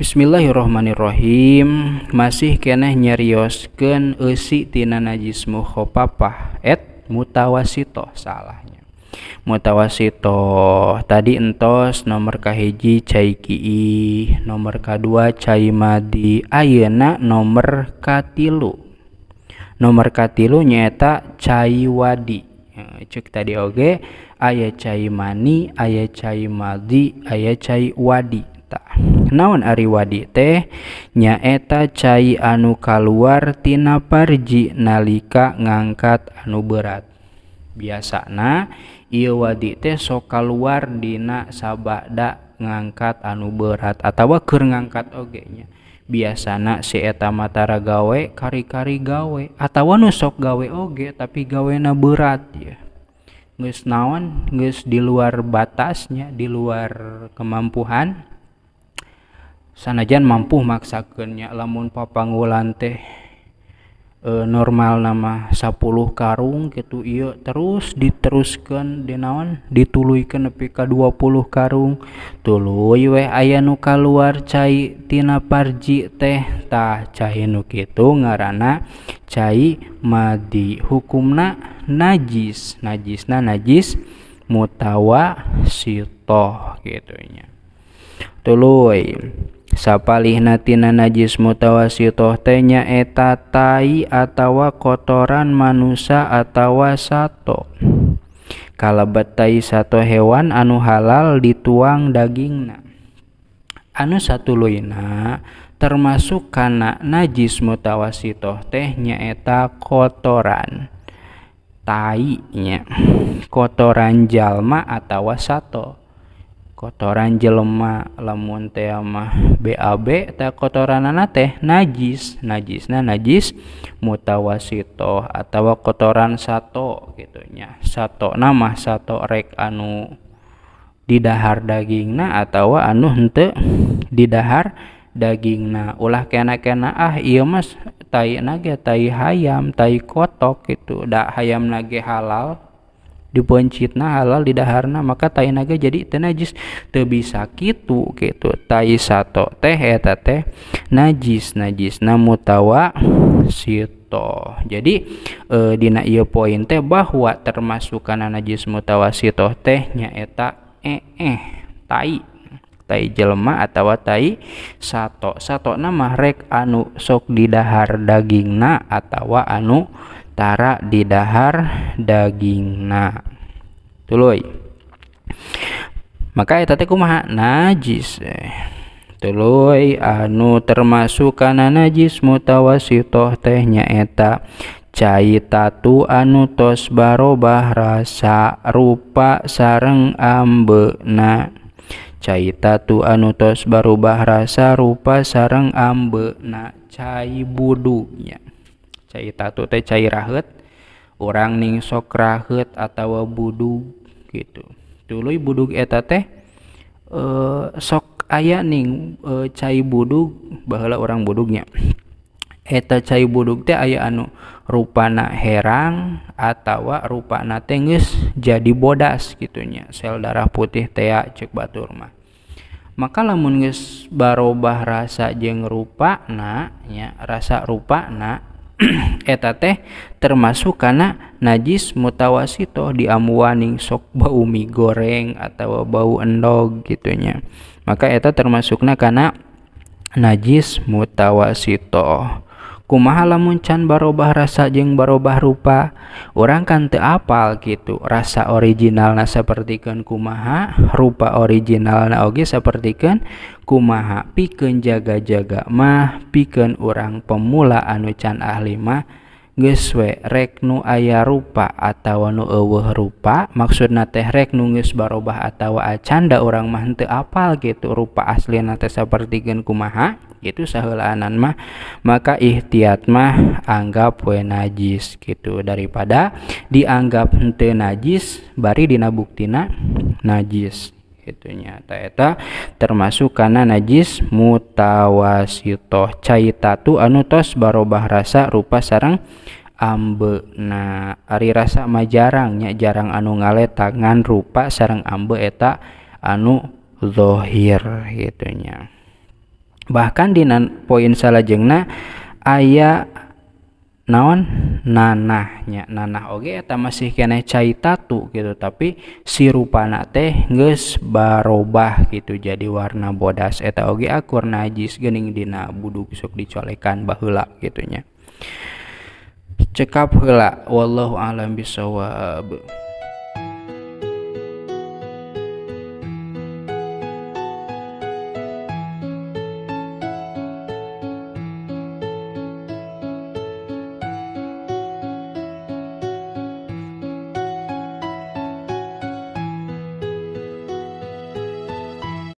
Bismillahirrohmanirrohim masih kene nyeriosken esi tina najis mukhopapah et mutawasito salahnya mutawasito tadi entos nomor kahiji cai kii nomor kadua cai madi ayena nomor katilu nomor katilu nyeta cai wadi cek tadi oge ayah cai mani ayah cai madi ayah cai wadi naon ariwadi teh nyaeta cai anu kaluartina parji nalika ngangkat anu berat biasana ia wadi teh sok kaluar dina sabada ngangkat anu berat atau ker ngangkat Biasa biasana sieta Matara gawe kari-kari gawe atau nusok gawe oge tapi gawe na berat ya guys naon guys di luar batasnya di luar kemampuan sanajan mampu maksakannya lamun papanggulan teh e, normal nama 10 karung gitu iya terus diteruskan dinawan dituluikan nepi ka 20 karung tuluy weh aya nu kaluar cai tina parji teh tah cai nu kitu ngaranna cai madi hukumna najis najisna najis mutawa sitoh gitunya tuluy sapalihnatina najis mutawasitoh tenya eta tai atawa kotoran manusia atawa sato Kalabat tai sato hewan anu halal dituang dagingna anu satu luina termasuk kana najis mutawasitoh tehnya eta kotoran nya, kotoran jalma atawa sato kotoran jelema lamun teh mah BAB ta kotoranana teh najis najis najisna najis mutawasito atau kotoran sato gitunya sato nama sato rek anu didahar dagingna atau anu hente didahar dagingna ulah kena-kena ah iya mas tai nage tai hayam tai kotok gitu dak hayam nage halal diboncitna halal di daharna maka tainaga jadi tenajis te bisa kitu gitu tai sato teh eta teh najis najis namu tawa sito jadi e, dina iya poin teh bahwa termasuk karena najis mutawa sito tehnya eta eh eh tai tai jelma atau tai sato sato nama rek anu sok di dahar dagingna atau anu tara di dahar dagingna tuluy maka eta teh kumaha najis eh. tuluy anu termasuk kana najis mutawasitoh teh nyaeta cai tatu anu tos barobah rasa rupa sareng na cai tatu anu tos barobah rasa rupa sareng na cai budunya caitatu teh rahet orang ning sok rahet atau budug gitu dulu budug eta teh e, sok ayah ning e, cai budug bahala orang budugnya eta cair budug teh ayah anu rupana herang atau rupana tengis jadi bodas gitunya sel darah putih teh cek batur mah maka lamun geus barobah rasa jeng rupa na ya rasa rupa na eta teh termasuk karena najis mutawasito diamuaning sok bau mie goreng atau bau endog gitunya maka eta termasuknya karena najis mutawasito kumaha lamun can barobah rasa jeng barobah rupa orang kan te apal gitu rasa originalna kan kumaha rupa originalna oge kan kumaha pikeun jaga-jaga mah pikeun orang pemula anu can ahli mah geswe reknu aya rupa atau nu eueuh rupa maksudna teh reknu geus barobah atau acanda orang mah henteu apal gitu rupa aslina teh sapertikeun kumaha itu saheulaanan mah maka ihtiyat mah anggap we najis gitu daripada dianggap henteu najis bari dina buktina najis gitunya taeta termasuk karena najis mutawasitoh caitatu anutos barobah rasa rupa sarang ambe nah ari rasa mah jarangnya jarang anu tangan rupa sarang ambe eta anu zohir gitunya bahkan di poin salah jengna ayah naon nanahnya nanah oge okay, eta masih kene cai tatu gitu tapi si rupana teh geus barobah gitu jadi warna bodas eta oge akur najis gening dina buduk sok dicolekan baheula gitunya cekap heula wallahu alam bisawab